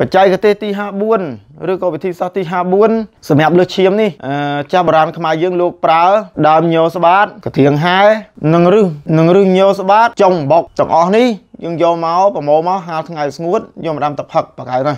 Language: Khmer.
បច្ចេកទេសទី54ឬក៏វិធីសាស្ត្រទី54សម្រាប់លើឈាមនេះ ចាស់បរាណខ្មែរយើងលោកប្រើដើមញោស្បាតកធៀងហែនិងរឹសនិងរឹសញោស្បាតចុងបុកទាំងអស់នេះយើងយកមកប្រមូលមកហាលថ្ងៃស្ងួតយកមកដាំទឹកផឹកប្រកែកណា